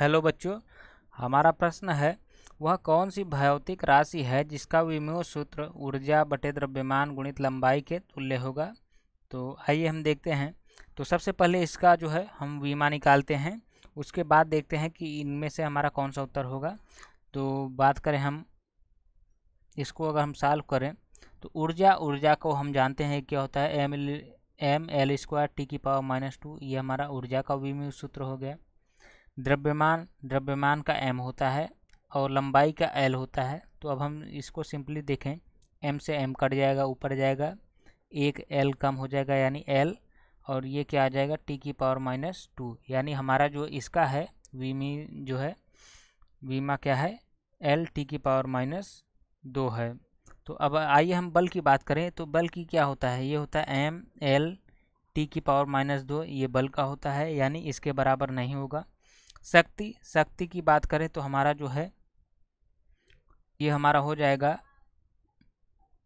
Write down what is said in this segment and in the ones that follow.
hello बच्चों हमारा प्रश्न है वह कौन सी भौतिक राशि है जिसका विमो सूत्र ऊर्जा बटे द्रव्यमान गुणित लंबाई के तुल्य होगा तो आइए हम देखते हैं तो सबसे पहले इसका जो है हम विमा निकालते हैं उसके बाद देखते हैं कि इनमें से हमारा कौन सा उत्तर होगा तो बात करें हम इसको अगर हम सॉल्व करें तो ऊर्जा ऊर्जा को हम जानते हैं क्या होता है M L M L square T की पावर माइनस टू ये हमारा ऊर्जा का विमू सूत्र हो गया द्रव्यमान द्रव्यमान का एम होता है और लंबाई का एल होता है तो अब हम इसको सिंपली देखें एम से एम कट जाएगा ऊपर जाएगा एक एल कम हो जाएगा यानी एल और ये क्या आ जाएगा टी की पावर माइनस टू यानी हमारा जो इसका है वीमी जो है वीमा क्या है एल टी की पावर माइनस दो है तो अब आइए हम बल की बात करें तो बल की क्या होता है ये होता है एम एल टी की पावर माइनस दो ये बल का होता है यानी इसके बराबर नहीं होगा शक्ति शक्ति की बात करें तो हमारा जो है ये हमारा हो जाएगा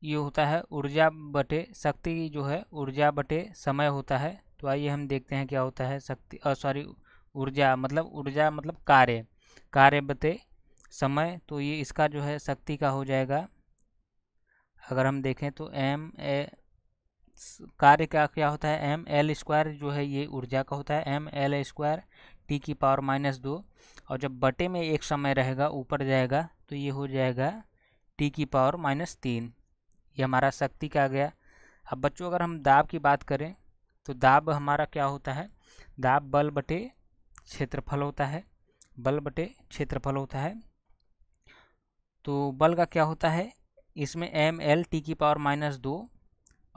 ये होता है ऊर्जा बटे शक्ति जो है ऊर्जा बटे समय होता है तो आइए हम देखते हैं क्या होता है शक्ति सॉरी ऊर्जा मतलब ऊर्जा मतलब कार्य कार्य बटे समय तो ये इसका जो है शक्ति का हो जाएगा अगर हम देखें तो एम ए कार्य का क्या होता है एम एल स्क्वायर जो है ये ऊर्जा का होता है एम एल स्क्वायर टी की पावर माइनस दो और जब बटे में एक समय रहेगा ऊपर जाएगा तो ये हो जाएगा टी की पावर माइनस तीन ये हमारा शक्ति का आ गया अब बच्चों अगर हम दाब की बात करें तो दाब हमारा क्या होता है दाब बल बटे क्षेत्रफल होता है बल बटे क्षेत्रफल होता है तो बल का क्या होता है इसमें एम एल टी की पावर माइनस दो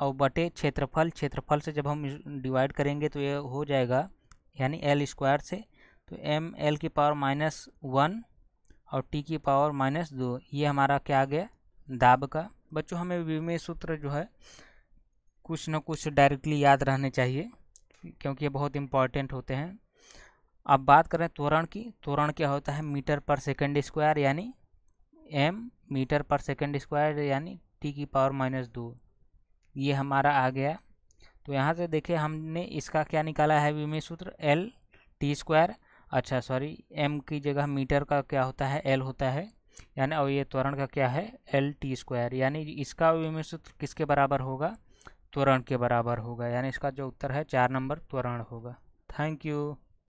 और बटे क्षेत्रफल क्षेत्रफल से जब हम डिवाइड करेंगे तो ये हो जाएगा यानी एल स्क्वायर से तो एम एल की पावर माइनस वन और टी की पावर माइनस दो ये हमारा क्या आ गया दाब का बच्चों हमें विमेय सूत्र जो है कुछ ना कुछ डायरेक्टली याद रहने चाहिए क्योंकि ये बहुत इंपॉर्टेंट होते हैं अब बात करें त्वरण की त्वरण क्या होता है मीटर पर सेकेंड स्क्वायर यानी एम मीटर पर सेकेंड स्क्वायर यानी टी की पावर माइनस दो ये हमारा आ गया तो यहाँ से देखिए हमने इसका क्या निकाला है विमय सूत्र एल टी स्क्वायर अच्छा सॉरी एम की जगह मीटर का क्या होता है एल होता है यानी और ये त्वरण का क्या है एल टी स्क्वायर यानी इसका विमय सूत्र किसके बराबर होगा त्वरण के बराबर होगा यानी इसका जो उत्तर है चार नंबर त्वरण होगा थैंक यू